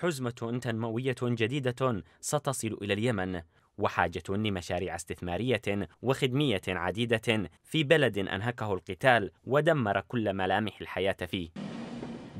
حزمة تنموية جديدة ستصل إلى اليمن وحاجة لمشاريع استثمارية وخدمية عديدة في بلد أنهكه القتال ودمر كل ملامح الحياة فيه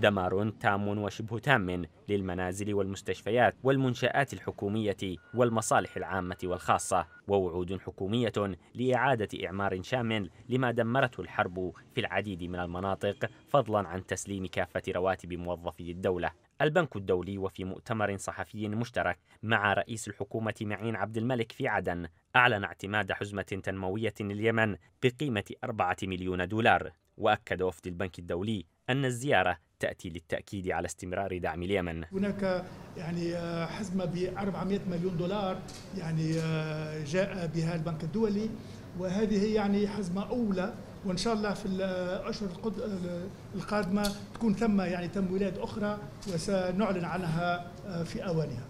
دمار تام وشبه تام للمنازل والمستشفيات والمنشآت الحكومية والمصالح العامة والخاصة ووعود حكومية لإعادة إعمار شامل لما دمرته الحرب في العديد من المناطق فضلا عن تسليم كافة رواتب موظفي الدولة البنك الدولي وفي مؤتمر صحفي مشترك مع رئيس الحكومة معين عبد الملك في عدن أعلن اعتماد حزمة تنموية لليمن بقيمة أربعة مليون دولار وأكد وفد البنك الدولي أن الزيارة تأتي للتأكيد على استمرار دعم اليمن هناك يعني آه، حزمة ب 400 مليون دولار يعني آه، جاء بها البنك الدولي وهذه يعني حزمة أولى وان شاء الله في الاشهر آه، القادمه تكون ثم يعني تمويلات اخرى وسنعلن عنها في اوانها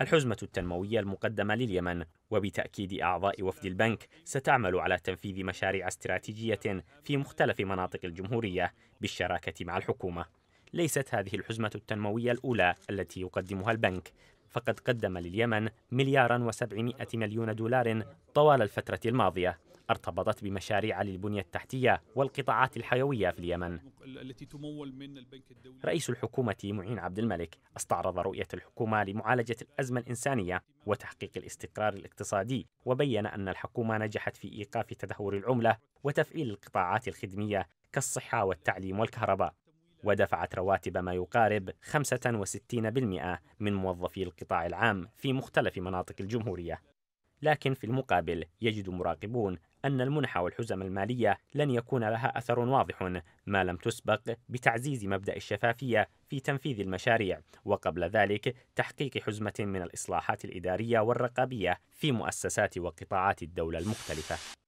الحزمة التنموية المقدمة لليمن وبتأكيد أعضاء وفد البنك ستعمل على تنفيذ مشاريع استراتيجية في مختلف مناطق الجمهورية بالشراكة مع الحكومة. ليست هذه الحزمة التنموية الأولى التي يقدمها البنك، فقد قدم لليمن مليارا وسبعمائة مليون دولار طوال الفترة الماضية ارتبطت بمشاريع للبنية التحتية والقطاعات الحيوية في اليمن رئيس الحكومة معين عبد الملك استعرض رؤية الحكومة لمعالجة الأزمة الإنسانية وتحقيق الاستقرار الاقتصادي وبين أن الحكومة نجحت في إيقاف تدهور العملة وتفعيل القطاعات الخدمية كالصحة والتعليم والكهرباء ودفعت رواتب ما يقارب 65% من موظفي القطاع العام في مختلف مناطق الجمهورية لكن في المقابل يجد مراقبون أن المنح والحزم المالية لن يكون لها أثر واضح ما لم تسبق بتعزيز مبدأ الشفافية في تنفيذ المشاريع وقبل ذلك تحقيق حزمة من الإصلاحات الإدارية والرقابية في مؤسسات وقطاعات الدولة المختلفة